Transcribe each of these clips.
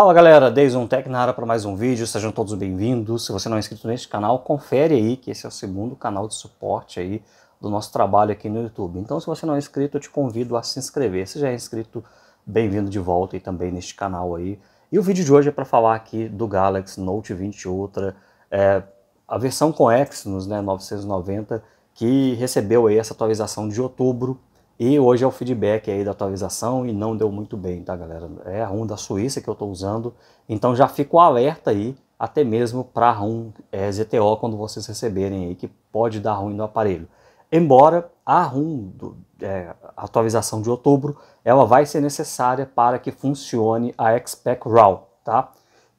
Fala galera, Deison Tech na área para mais um vídeo, sejam todos bem-vindos. Se você não é inscrito neste canal, confere aí que esse é o segundo canal de suporte aí do nosso trabalho aqui no YouTube. Então se você não é inscrito, eu te convido a se inscrever. Se já é inscrito, bem-vindo de volta e também neste canal aí. E o vídeo de hoje é para falar aqui do Galaxy Note 20 Ultra, é, a versão com Exynos né, 990, que recebeu aí essa atualização de outubro e hoje é o feedback aí da atualização e não deu muito bem, tá galera? É a ROM da Suíça que eu estou usando, então já fica o alerta aí, até mesmo para a ROM é, ZTO quando vocês receberem aí, que pode dar ruim no aparelho. Embora a ROM, do, é, atualização de outubro, ela vai ser necessária para que funcione a XPEC RAW, tá?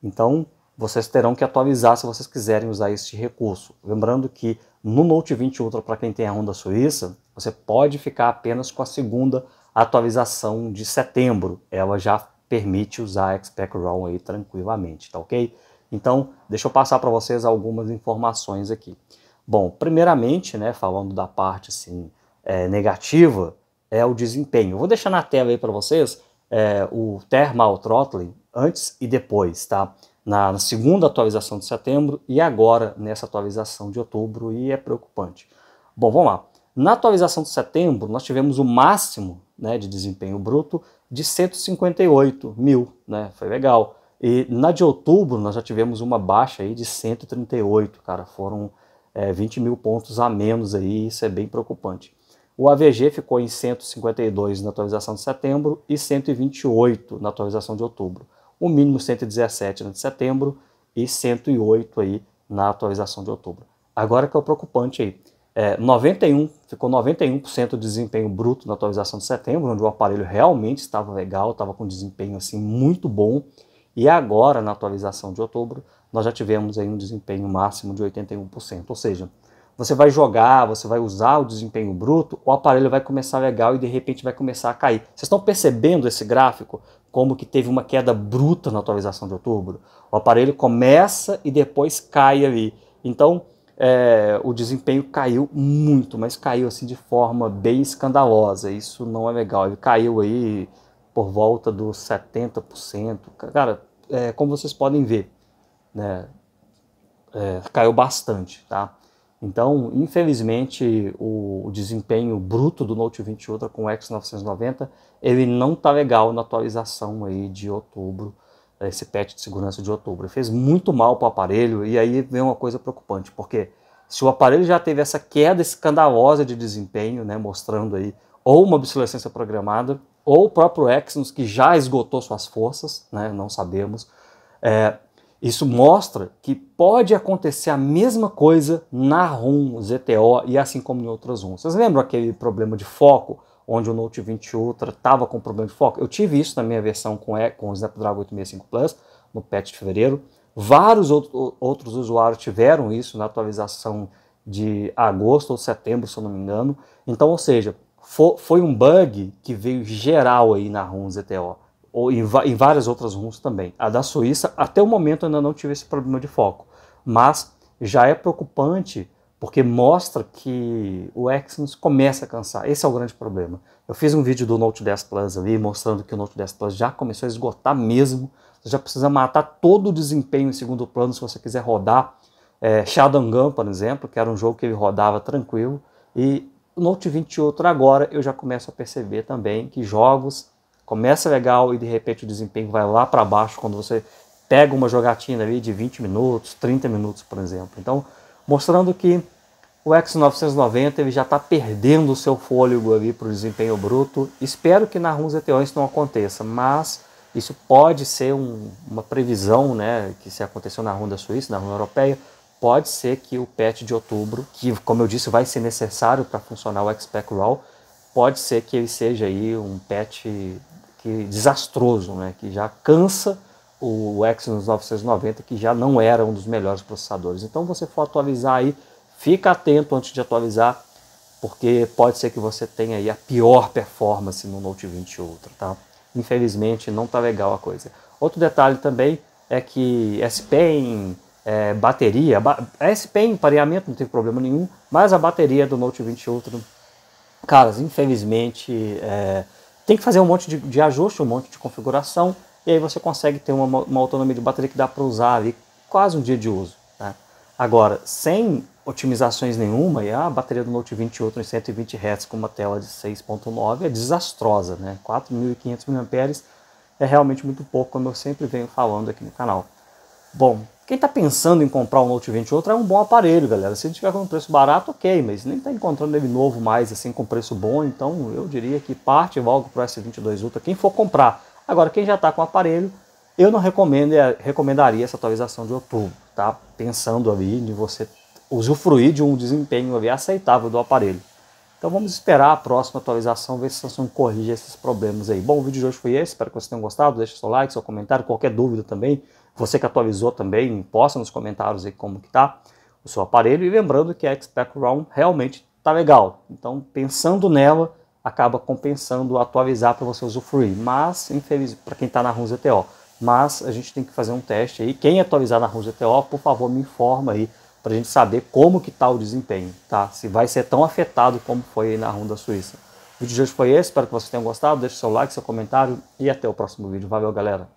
Então, vocês terão que atualizar se vocês quiserem usar este recurso. Lembrando que no Note 20 Ultra, para quem tem a ROM da Suíça, você pode ficar apenas com a segunda atualização de setembro. Ela já permite usar a XPEC ROM aí tranquilamente, tá ok? Então, deixa eu passar para vocês algumas informações aqui. Bom, primeiramente, né, falando da parte assim, é, negativa, é o desempenho. Eu vou deixar na tela aí para vocês é, o thermal throttling antes e depois, tá? Na, na segunda atualização de setembro e agora nessa atualização de outubro, e é preocupante. Bom, vamos lá. Na atualização de setembro, nós tivemos o máximo né, de desempenho bruto de 158 mil, né? Foi legal. E na de outubro, nós já tivemos uma baixa aí de 138, cara. Foram é, 20 mil pontos a menos aí, isso é bem preocupante. O AVG ficou em 152 na atualização de setembro e 128 na atualização de outubro. O mínimo 117 na de setembro e 108 aí na atualização de outubro. Agora que é o preocupante aí é, 91, ficou 91% de desempenho bruto na atualização de setembro, onde o aparelho realmente estava legal, estava com desempenho assim muito bom. E agora, na atualização de outubro, nós já tivemos aí um desempenho máximo de 81%. Ou seja, você vai jogar, você vai usar o desempenho bruto, o aparelho vai começar legal e de repente vai começar a cair. Vocês estão percebendo esse gráfico? Como que teve uma queda bruta na atualização de outubro? O aparelho começa e depois cai ali. Então, é, o desempenho caiu muito, mas caiu assim de forma bem escandalosa. Isso não é legal. Ele caiu aí por volta dos 70%. Cara, é, como vocês podem ver, né, é, caiu bastante, tá? Então, infelizmente, o, o, desempenho bruto do Note 20 Ultra com o X990, ele não tá legal na atualização aí de outubro eh, esse patch de segurança de outubro. Fez muito mal para o aparelho e aí vem uma coisa preocupante, porque se o aparelho já teve essa queda escandalosa de desempenho, né, mostrando aí ou uma obsolescência programada, ou o próprio Exynos que já esgotou suas forças, né, não sabemos, é, isso mostra que pode acontecer a mesma coisa na ROM, ZTO e assim como em outras ROMs. Vocês lembram aquele problema de foco onde o Note 20 Ultra estava com problema de foco. Eu tive isso na minha versão com, e, com o Snapdragon 865 Plus, no patch de fevereiro. Vários outro, outros usuários tiveram isso na atualização de agosto ou setembro, se eu não me engano. Então, ou seja, for, foi um bug que veio geral aí na ROM ZTO, ou em, em várias outras ROMs também. A da Suíça, até o momento, ainda não tive esse problema de foco, mas já é preocupante porque mostra que o Exynos começa a cansar. Esse é o grande problema. Eu fiz um vídeo do Note 10 Plus ali mostrando que o Note 10 Plus já começou a esgotar mesmo. Você já precisa matar todo o desempenho em segundo plano se você quiser rodar é, Shadow por exemplo, que era um jogo que ele rodava tranquilo. E o Note 20 e outro agora eu já começo a perceber também que jogos começa legal e de repente o desempenho vai lá para baixo quando você pega uma jogatina ali de 20 minutos, 30 minutos, por exemplo. Então, mostrando que o X990 ele já está perdendo o seu fôlego ali para o desempenho bruto. Espero que na Runza Teon isso não aconteça, mas isso pode ser um, uma previsão, né? Que se aconteceu na da Suíça, na RUN Europeia, pode ser que o patch de outubro, que como eu disse vai ser necessário para funcionar o X-Pack Raw, pode ser que ele seja aí um patch que, desastroso, né? Que já cansa o Exynos 990, que já não era um dos melhores processadores. Então, você for atualizar aí, fica atento antes de atualizar, porque pode ser que você tenha aí a pior performance no Note 20 Ultra, tá? Infelizmente, não tá legal a coisa. Outro detalhe também é que S Pen, é, bateria, ba S Pen, pareamento não tem problema nenhum, mas a bateria do Note 20 Ultra, caras, infelizmente, é, tem que fazer um monte de, de ajuste, um monte de configuração, e aí você consegue ter uma, uma autonomia de bateria que dá para usar ali quase um dia de uso. Né? Agora, sem otimizações nenhuma, e a bateria do Note 20 Ultra em 120 Hz com uma tela de 6.9 é desastrosa, né? 4.500 mAh é realmente muito pouco, como eu sempre venho falando aqui no canal. Bom, quem está pensando em comprar o um Note Ultra é um bom aparelho, galera. Se ele tiver com um preço barato, ok, mas nem está encontrando ele novo mais, assim, com preço bom. Então, eu diria que parte logo para o S22 Ultra. Quem for comprar Agora, quem já está com o aparelho, eu não recomendo, é, recomendaria essa atualização de outubro, tá? Pensando ali de você usufruir de um desempenho ali aceitável do aparelho. Então vamos esperar a próxima atualização, ver se a Samsung corrige esses problemas aí. Bom, o vídeo de hoje foi esse, espero que vocês tenham gostado. Deixe seu like, seu comentário, qualquer dúvida também. Você que atualizou também, posta nos comentários aí como que tá o seu aparelho. E lembrando que a Expect Round realmente tá legal. Então pensando nela, acaba compensando atualizar para você usufruir. Mas, infelizmente para quem está na Runza mas a gente tem que fazer um teste aí. Quem atualizar na Runza por favor, me informa aí para a gente saber como que está o desempenho, tá? Se vai ser tão afetado como foi aí na Ronda Suíça. O vídeo de hoje foi esse, espero que vocês tenham gostado. Deixe seu like, seu comentário e até o próximo vídeo. Valeu, galera!